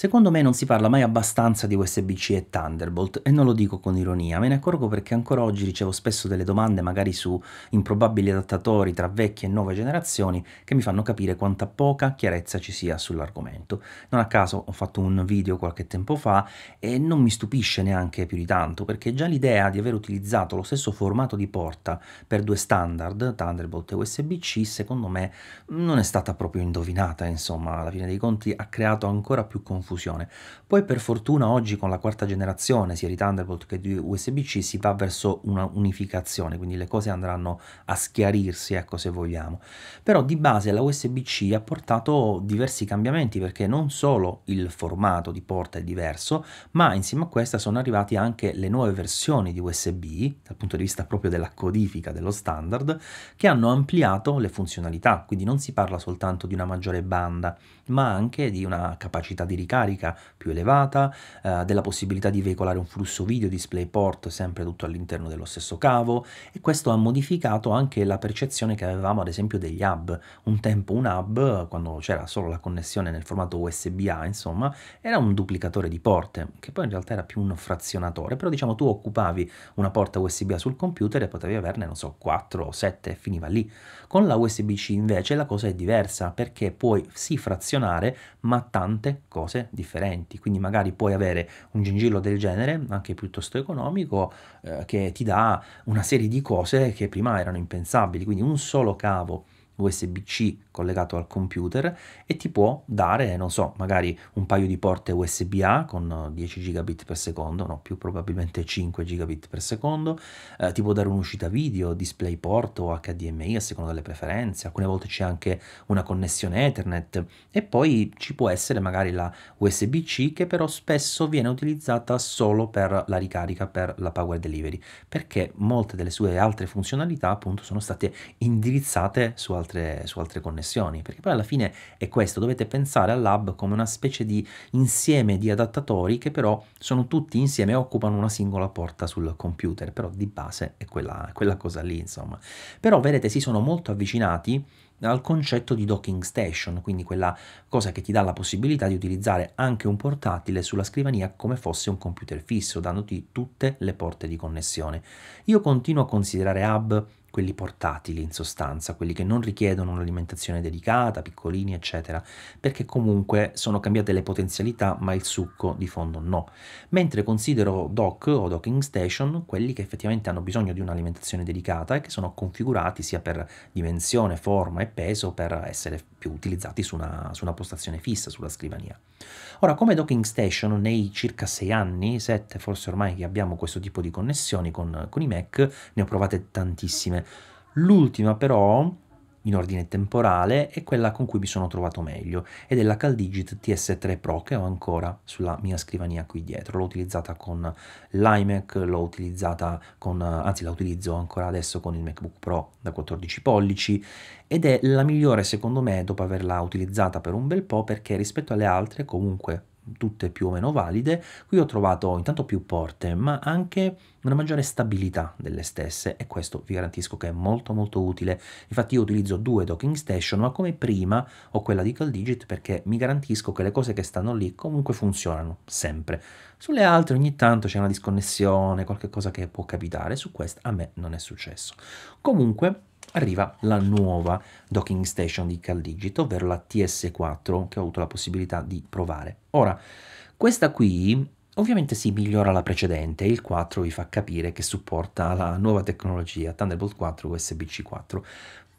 Secondo me non si parla mai abbastanza di USB-C e Thunderbolt e non lo dico con ironia, me ne accorgo perché ancora oggi ricevo spesso delle domande magari su improbabili adattatori tra vecchie e nuove generazioni che mi fanno capire quanta poca chiarezza ci sia sull'argomento. Non a caso ho fatto un video qualche tempo fa e non mi stupisce neanche più di tanto perché già l'idea di aver utilizzato lo stesso formato di porta per due standard, Thunderbolt e USB-C, secondo me non è stata proprio indovinata, insomma alla fine dei conti ha creato ancora più confusione diffusione. Poi per fortuna oggi con la quarta generazione sia di Thunderbolt che di USB-C si va verso una unificazione, quindi le cose andranno a schiarirsi, ecco se vogliamo. Però di base la USB-C ha portato diversi cambiamenti perché non solo il formato di porta è diverso, ma insieme a questa sono arrivate anche le nuove versioni di USB dal punto di vista proprio della codifica dello standard che hanno ampliato le funzionalità, quindi non si parla soltanto di una maggiore banda, ma anche di una capacità di ricarica ricarica più elevata, eh, della possibilità di veicolare un flusso video DisplayPort sempre tutto all'interno dello stesso cavo e questo ha modificato anche la percezione che avevamo ad esempio degli hub. Un tempo un hub, quando c'era solo la connessione nel formato USB-A, insomma, era un duplicatore di porte, che poi in realtà era più un frazionatore, però diciamo tu occupavi una porta USB-A sul computer e potevi averne, non so, 4 o 7 e finiva lì. Con la USB-C invece la cosa è diversa perché puoi sì frazionare, ma tante cose cose differenti. Quindi magari puoi avere un gingillo del genere, anche piuttosto economico, eh, che ti dà una serie di cose che prima erano impensabili. Quindi un solo cavo USB-C collegato al computer e ti può dare, non so, magari un paio di porte USB-A con 10 gigabit per secondo, no, più probabilmente 5 gigabit per secondo, eh, ti può dare un'uscita video, DisplayPort o HDMI a seconda delle preferenze, alcune volte c'è anche una connessione Ethernet e poi ci può essere magari la USB-C che però spesso viene utilizzata solo per la ricarica per la power delivery, perché molte delle sue altre funzionalità appunto sono state indirizzate su altre, su altre connessioni versioni, perché poi alla fine è questo, dovete pensare al lab come una specie di insieme di adattatori che però sono tutti insieme e occupano una singola porta sul computer, però di base è quella, quella cosa lì, insomma. Però vedete, si sono molto avvicinati al concetto di docking station, quindi quella cosa che ti dà la possibilità di utilizzare anche un portatile sulla scrivania come fosse un computer fisso, dandoti tutte le porte di connessione. Io continuo a considerare hub quelli portatili in sostanza, quelli che non richiedono un'alimentazione delicata, piccolini, eccetera, perché comunque sono cambiate le potenzialità, ma il succo di fondo no. Mentre considero dock o docking station quelli che effettivamente hanno bisogno di un'alimentazione delicata e che sono configurati sia per dimensione, forma e peso per essere più utilizzati su una, su una postazione fissa, sulla scrivania. Ora, come docking station, nei circa 6 anni, 7 forse ormai che abbiamo questo tipo di connessioni con, con i Mac, ne ho provate tantissime situazione. Cioè, l'ultima però, in ordine temporale, è quella con cui mi sono trovato meglio ed è la CalDigit TS3 Pro che ho ancora sulla mia scrivania qui dietro. L'ho utilizzata con l'iMac, l'ho utilizzata con, anzi la utilizzo ancora adesso con il MacBook Pro da 14 pollici ed è la migliore secondo me dopo averla utilizzata per un bel po' perché rispetto alle altre comunque tutte più o meno valide, qui ho trovato intanto più porte, ma anche una maggiore stabilità delle stesse e questo vi garantisco che è molto molto utile. Infatti io utilizzo due docking station, ma come prima ho quella di CalDigit perché mi garantisco che le cose che stanno lì comunque funzionano sempre. Sulle altre ogni tanto c'è una disconnessione, qualche cosa che può capitare, su questa a me non è successo. Comunque arriva la nuova docking station di Caldigit, ovvero la TS4 che ho avuto la possibilità di provare. Ora, questa qui ovviamente si migliora la precedente, il 4 vi fa capire che supporta la nuova tecnologia Thunderbolt 4 USB-C4,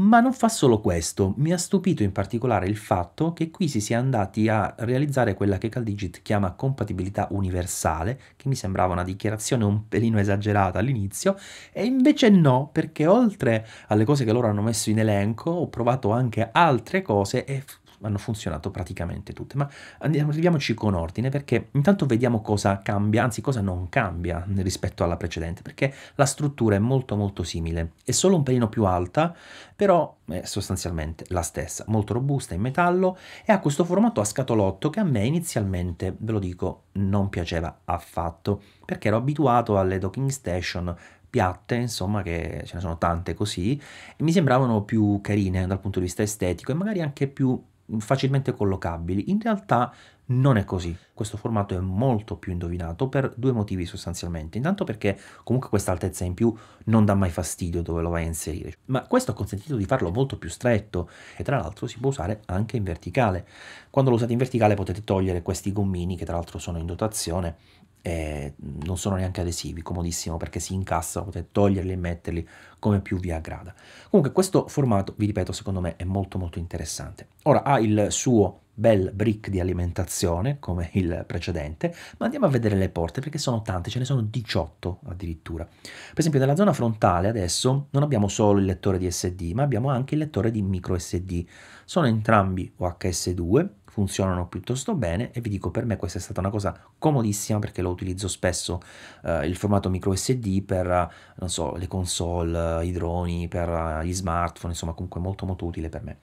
ma non fa solo questo, mi ha stupito in particolare il fatto che qui si sia andati a realizzare quella che CalDigit chiama compatibilità universale, che mi sembrava una dichiarazione un pelino esagerata all'inizio, e invece no, perché oltre alle cose che loro hanno messo in elenco ho provato anche altre cose e hanno funzionato praticamente tutte, ma andiamo, arriviamoci con ordine perché intanto vediamo cosa cambia, anzi cosa non cambia rispetto alla precedente, perché la struttura è molto molto simile, è solo un pelino più alta, però è sostanzialmente la stessa, molto robusta in metallo e ha questo formato a scatolotto che a me inizialmente, ve lo dico, non piaceva affatto, perché ero abituato alle docking station piatte, insomma, che ce ne sono tante così, e mi sembravano più carine dal punto di vista estetico e magari anche più facilmente collocabili. In realtà non è così questo formato è molto più indovinato per due motivi sostanzialmente. Intanto perché comunque questa altezza in più non dà mai fastidio dove lo vai a inserire, ma questo ha consentito di farlo molto più stretto e tra l'altro si può usare anche in verticale. Quando lo usate in verticale potete togliere questi gommini che tra l'altro sono in dotazione e non sono neanche adesivi, comodissimo perché si incassano, potete toglierli e metterli come più vi aggrada. Comunque questo formato, vi ripeto, secondo me è molto molto interessante. Ora ha il suo bel brick di alimentazione, come il il precedente, ma andiamo a vedere le porte perché sono tante, ce ne sono 18 addirittura. Per esempio nella zona frontale adesso non abbiamo solo il lettore di SD, ma abbiamo anche il lettore di micro SD. Sono entrambi OHS2, funzionano piuttosto bene e vi dico per me questa è stata una cosa comodissima perché lo utilizzo spesso eh, il formato micro SD per non so, le console, i droni, per eh, gli smartphone, insomma comunque molto molto utile per me.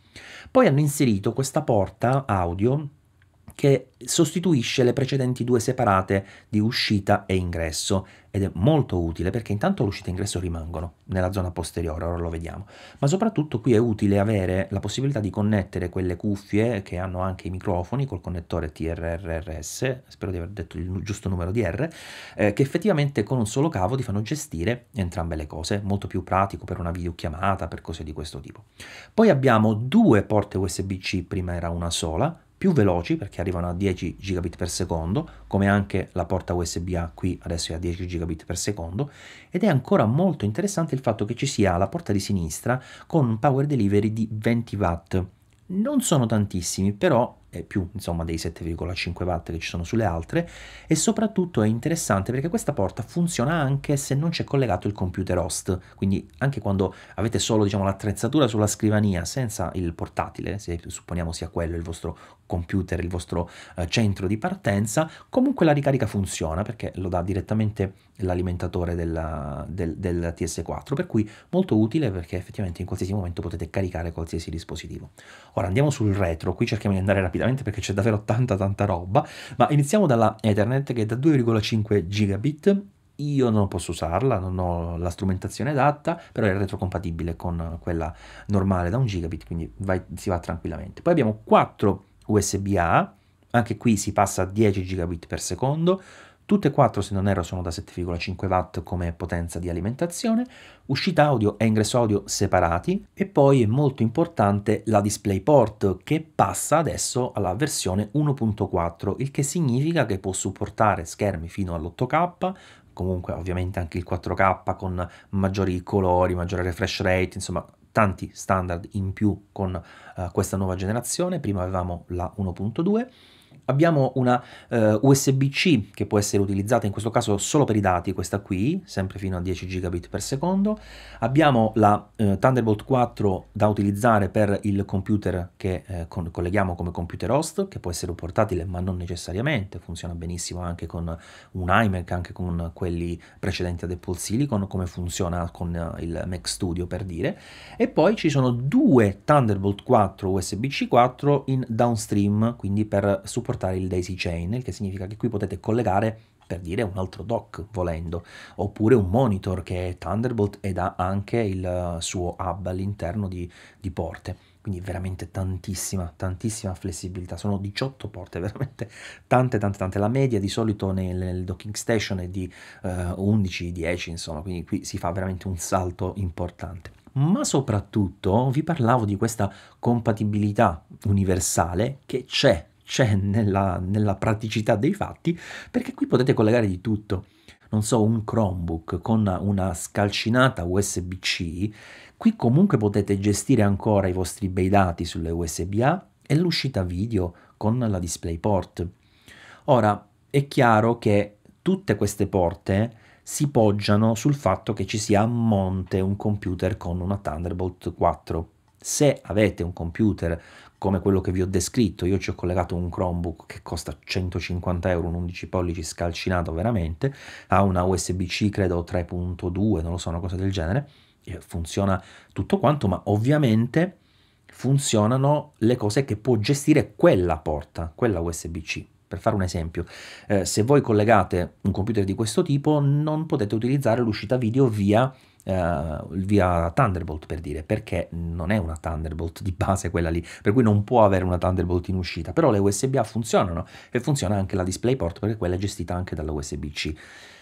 Poi hanno inserito questa porta audio che sostituisce le precedenti due separate di uscita e ingresso ed è molto utile perché intanto l'uscita e ingresso rimangono nella zona posteriore, ora lo vediamo, ma soprattutto qui è utile avere la possibilità di connettere quelle cuffie che hanno anche i microfoni col connettore TRRS, spero di aver detto il giusto numero di R, eh, che effettivamente con un solo cavo ti fanno gestire entrambe le cose, molto più pratico per una videochiamata, per cose di questo tipo. Poi abbiamo due porte USB-C, prima era una sola, più veloci perché arrivano a 10 gigabit per secondo, come anche la porta USB-A qui adesso è a 10 gigabit per secondo, ed è ancora molto interessante il fatto che ci sia la porta di sinistra con un power delivery di 20 watt. Non sono tantissimi, però eh, più insomma, dei 7,5 watt che ci sono sulle altre e soprattutto è interessante perché questa porta funziona anche se non c'è collegato il computer host, quindi anche quando avete solo diciamo, l'attrezzatura sulla scrivania senza il portatile, se supponiamo sia quello il vostro computer, il vostro eh, centro di partenza, comunque la ricarica funziona perché lo dà direttamente l'alimentatore della, del, del TS4, per cui molto utile perché effettivamente in qualsiasi momento potete caricare qualsiasi dispositivo. Ora andiamo sul retro, qui cerchiamo di andare rapidamente rapidamente perché c'è davvero tanta tanta roba, ma iniziamo dalla Ethernet che è da 2,5 gigabit io non posso usarla, non ho la strumentazione adatta, però è retrocompatibile con quella normale da 1 gigabit, quindi vai, si va tranquillamente. Poi abbiamo 4 USB-A, anche qui si passa a 10 gigabit per secondo, Tutte e quattro, se non erro, sono da 7,5 watt come potenza di alimentazione, uscita audio e ingresso audio separati e poi è molto importante la DisplayPort che passa adesso alla versione 1.4, il che significa che può supportare schermi fino all'8K, comunque ovviamente anche il 4K con maggiori colori, maggiore refresh rate, insomma tanti standard in più con uh, questa nuova generazione, prima avevamo la 1.2 Abbiamo una eh, USB-C che può essere utilizzata in questo caso solo per i dati, questa qui, sempre fino a 10 gigabit per secondo. Abbiamo la eh, Thunderbolt 4 da utilizzare per il computer che eh, con colleghiamo come computer host, che può essere portatile ma non necessariamente, funziona benissimo anche con un iMac, anche con quelli precedenti ad Apple Silicon, come funziona con eh, il Mac Studio per dire. E poi ci sono due Thunderbolt 4 USB-C 4 in downstream, quindi per supportare portare il daisy chain, il che significa che qui potete collegare per dire un altro dock volendo, oppure un monitor che è Thunderbolt ed ha anche il eh, suo hub all'interno di, di porte. Quindi veramente tantissima, tantissima flessibilità. Sono 18 porte, veramente tante, tante, tante. La media di solito nel, nel docking station è di eh, 11, 10, insomma, quindi qui si fa veramente un salto importante ma soprattutto vi parlavo di questa compatibilità universale che c'è c'è nella, nella praticità dei fatti, perché qui potete collegare di tutto non so, un Chromebook con una scalcinata USB-C, qui comunque potete gestire ancora i vostri bei dati sulle USB-A e l'uscita video con la DisplayPort. Ora, è chiaro che tutte queste porte si poggiano sul fatto che ci sia a monte un computer con una Thunderbolt 4. Se avete un computer come quello che vi ho descritto, io ci ho collegato un Chromebook che costa 150 euro, un 11 pollici scalcinato veramente, ha una USB-C credo 3.2, non lo so, una cosa del genere, funziona tutto quanto, ma ovviamente funzionano le cose che può gestire quella porta, quella USB-C. Per fare un esempio, eh, se voi collegate un computer di questo tipo non potete utilizzare l'uscita video via uh, via Thunderbolt per dire, perché non è una Thunderbolt di base quella lì, per cui non può avere una Thunderbolt in uscita, però le USB-A funzionano e funziona anche la DisplayPort perché quella è gestita anche dalla USB-C.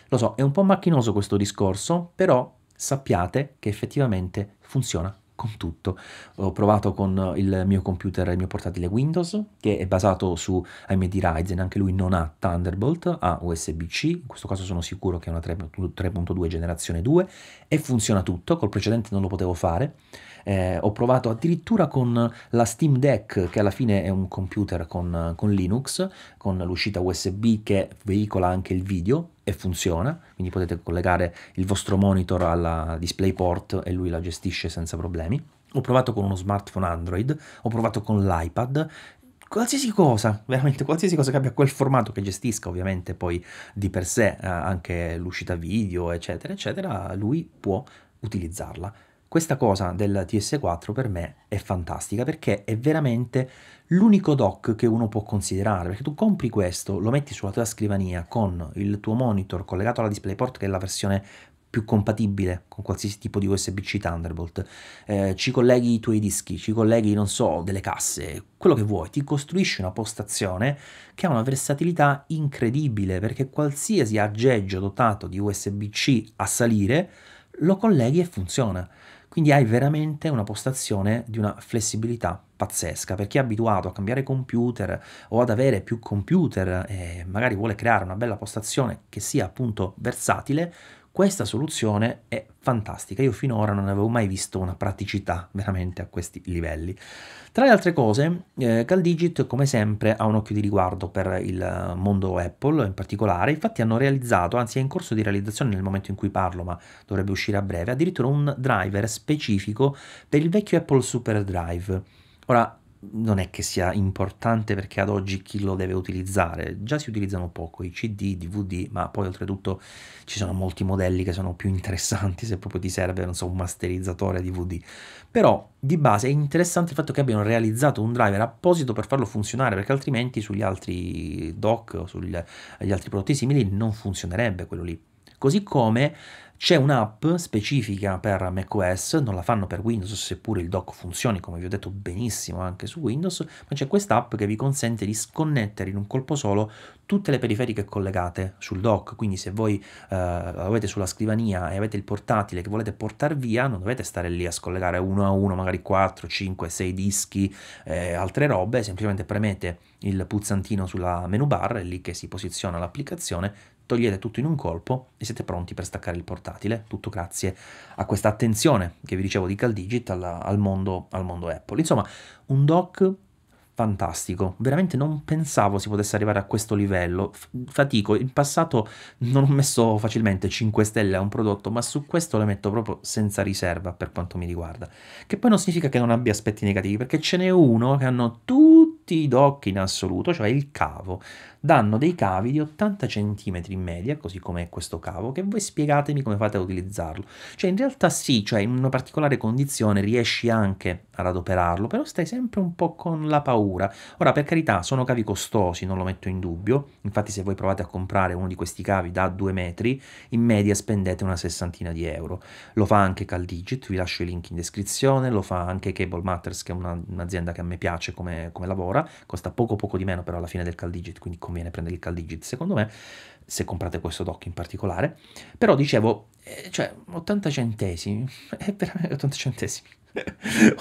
Lo so, è un po' macchinoso questo discorso, però sappiate che effettivamente funziona con tutto. Ho provato con il mio computer, il mio portatile Windows, che è basato su AMD Ryzen, anche lui non ha Thunderbolt, ha USB-C, in questo caso sono sicuro che è una 3.2 generazione 2, e funziona tutto, col precedente non lo potevo fare eh, ho provato addirittura con la Steam Deck che alla fine è un computer con, con Linux, con l'uscita USB che veicola anche il video e funziona, quindi potete collegare il vostro monitor alla DisplayPort e lui la gestisce senza problemi. Ho provato con uno smartphone Android, ho provato con l'iPad, qualsiasi cosa, veramente qualsiasi cosa che abbia quel formato che gestisca ovviamente poi di per sé eh, anche l'uscita video, eccetera, eccetera, lui può utilizzarla. Questa cosa del TS4 per me è fantastica perché è veramente l'unico dock che uno può considerare, perché tu compri questo, lo metti sulla tua scrivania con il tuo monitor collegato alla DisplayPort che è la versione più compatibile con qualsiasi tipo di USB-C Thunderbolt, eh, ci colleghi i tuoi dischi, ci colleghi, non so, delle casse, quello che vuoi, ti costruisci una postazione che ha una versatilità incredibile perché qualsiasi aggeggio dotato di USB-C a salire lo colleghi e funziona. Quindi hai veramente una postazione di una flessibilità pazzesca. Per chi è abituato a cambiare computer o ad avere più computer e magari vuole creare una bella postazione che sia appunto versatile, questa soluzione è fantastica, io finora non avevo mai visto una praticità veramente a questi livelli. Tra le altre cose, eh, CalDigit come sempre ha un occhio di riguardo per il mondo Apple in particolare, infatti hanno realizzato, anzi è in corso di realizzazione nel momento in cui parlo, ma dovrebbe uscire a breve, addirittura un driver specifico per il vecchio Apple Super Drive. Ora, non è che sia importante perché ad oggi chi lo deve utilizzare, già si utilizzano poco i CD, DVD, ma poi oltretutto ci sono molti modelli che sono più interessanti se proprio ti serve, non so, un masterizzatore DVD. Però di base è interessante il fatto che abbiano realizzato un driver apposito per farlo funzionare, perché altrimenti sugli altri dock o sugli altri prodotti simili non funzionerebbe quello lì. Così come c'è un'app specifica per macOS, non la fanno per Windows, seppure il dock funzioni, come vi ho detto benissimo anche su Windows, ma c'è questa app che vi consente di sconnettere in un colpo solo tutte le periferiche collegate sul dock, quindi se voi eh, avete sulla scrivania e avete il portatile che volete portare via, non dovete stare lì a scollegare uno a uno, magari 4, 5, 6 dischi, eh, altre robe, semplicemente premete il pulsantino sulla menu bar, è lì che si posiziona l'applicazione, togliete tutto in un colpo e siete pronti per staccare il portatile, tutto grazie a questa attenzione che vi dicevo di CalDigit al, mondo, al mondo Apple. Insomma, un dock fantastico, veramente non pensavo si potesse arrivare a questo livello, fatico, in passato non ho messo facilmente 5 stelle a un prodotto, ma su questo le metto proprio senza riserva per quanto mi riguarda, che poi non significa che non abbia aspetti negativi, perché ce n'è uno che hanno tutti i dock in assoluto, cioè il cavo, danno dei cavi di 80 cm in media, così come questo cavo, che voi spiegatemi come fate a utilizzarlo. Cioè in realtà sì, cioè in una particolare condizione riesci anche ad adoperarlo, però stai sempre un po' con la paura. Ora per carità sono cavi costosi, non lo metto in dubbio, infatti se voi provate a comprare uno di questi cavi da 2 metri, in media spendete una sessantina di euro. Lo fa anche Caldigit, vi lascio i link in descrizione, lo fa anche Cable Matters che è un'azienda che a me piace come, come lavora, costa poco poco di meno però alla fine del Caldigit, quindi come conviene prendere il Caldigit secondo me, se comprate questo dock in particolare, però dicevo, eh, cioè 80 centesimi, è veramente 80 centesimi.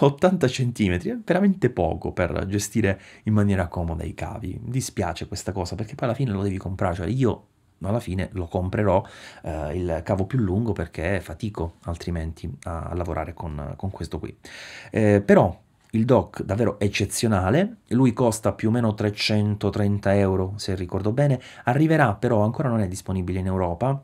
80 centimetri è veramente poco per gestire in maniera comoda i cavi. Mi dispiace questa cosa perché poi alla fine lo devi comprare. Cioè io alla fine lo comprerò eh, il cavo più lungo perché fatico altrimenti a, a lavorare con, con questo qui. Eh, però il doc davvero eccezionale, lui costa più o meno 330 euro se ricordo bene, arriverà però ancora non è disponibile in Europa,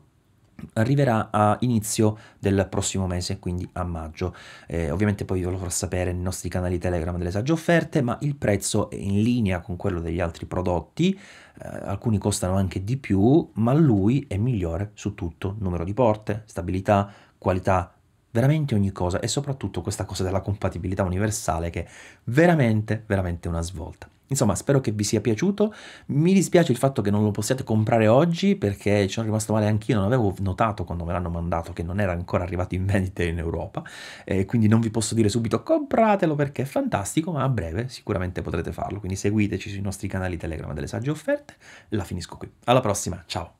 arriverà a inizio del prossimo mese, quindi a maggio. Eh, ovviamente poi ve lo farò sapere nei nostri canali Telegram delle sagge offerte, ma il prezzo è in linea con quello degli altri prodotti, eh, alcuni costano anche di più, ma lui è migliore su tutto, numero di porte, stabilità, qualità veramente ogni cosa e soprattutto questa cosa della compatibilità universale che è veramente, veramente una svolta. Insomma, spero che vi sia piaciuto. Mi dispiace il fatto che non lo possiate comprare oggi perché ci sono rimasto male anch'io. Non avevo notato quando me l'hanno mandato che non era ancora arrivato in vendita in Europa. Eh, quindi non vi posso dire subito compratelo perché è fantastico, ma a breve sicuramente potrete farlo. Quindi seguiteci sui nostri canali Telegram delle sagge offerte. La finisco qui. Alla prossima, ciao!